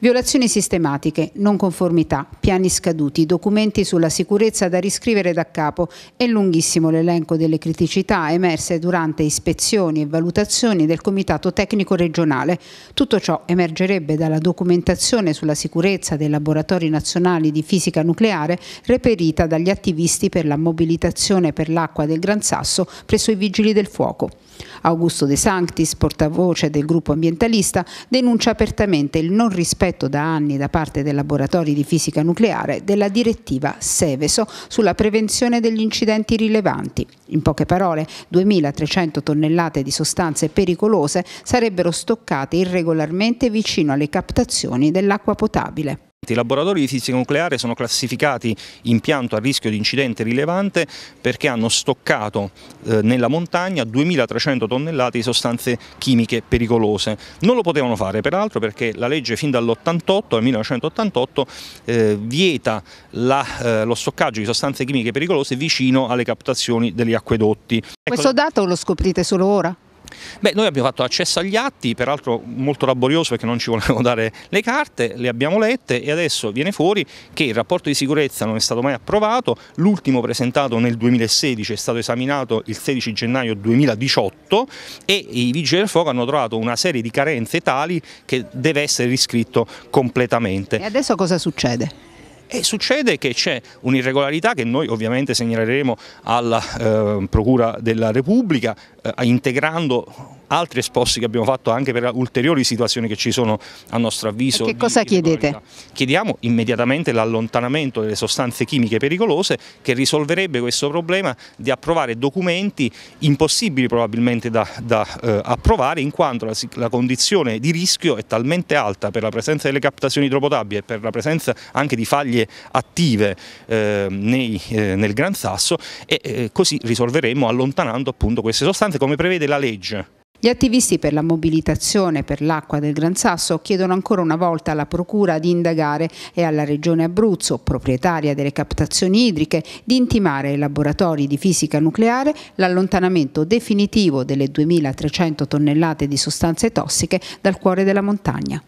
Violazioni sistematiche, non conformità, piani scaduti, documenti sulla sicurezza da riscrivere da capo. È lunghissimo l'elenco delle criticità emerse durante ispezioni e valutazioni del Comitato Tecnico Regionale. Tutto ciò emergerebbe dalla documentazione sulla sicurezza dei laboratori nazionali di fisica nucleare reperita dagli attivisti per la mobilitazione per l'acqua del Gran Sasso presso i Vigili del Fuoco. Augusto De Sanctis, portavoce del gruppo ambientalista, denuncia apertamente il non rispetto rispetto da anni da parte dei laboratori di fisica nucleare della direttiva Seveso sulla prevenzione degli incidenti rilevanti. In poche parole, 2.300 tonnellate di sostanze pericolose sarebbero stoccate irregolarmente vicino alle captazioni dell'acqua potabile. I laboratori di fisica nucleare sono classificati impianto a rischio di incidente rilevante perché hanno stoccato eh, nella montagna 2300 tonnellate di sostanze chimiche pericolose. Non lo potevano fare peraltro perché la legge fin dall'88, al 1988, eh, vieta la, eh, lo stoccaggio di sostanze chimiche pericolose vicino alle captazioni degli acquedotti. Ecco Questo dato lo scoprite solo ora? Beh, noi abbiamo fatto accesso agli atti, peraltro molto laborioso perché non ci volevano dare le carte, le abbiamo lette e adesso viene fuori che il rapporto di sicurezza non è stato mai approvato, l'ultimo presentato nel 2016 è stato esaminato il 16 gennaio 2018 e i vigili del fuoco hanno trovato una serie di carenze tali che deve essere riscritto completamente. E adesso cosa succede? e succede che c'è un'irregolarità che noi ovviamente segnaleremo alla eh, Procura della Repubblica eh, integrando altri esposti che abbiamo fatto anche per ulteriori situazioni che ci sono a nostro avviso. E che cosa chiedete? Chiediamo immediatamente l'allontanamento delle sostanze chimiche pericolose che risolverebbe questo problema di approvare documenti impossibili probabilmente da, da eh, approvare in quanto la, la, condizione di rischio è talmente alta per la presenza delle captazioni idropotabili e per la presenza anche di faglie attive eh, nei, eh, nel Gran Sasso e eh, così risolveremo allontanando appunto queste sostanze come prevede la legge gli attivisti per la mobilitazione per l'acqua del Gran Sasso chiedono ancora una volta alla Procura di indagare e alla Regione Abruzzo, proprietaria delle captazioni idriche, di intimare ai laboratori di fisica nucleare l'allontanamento definitivo delle 2.300 tonnellate di sostanze tossiche dal cuore della montagna.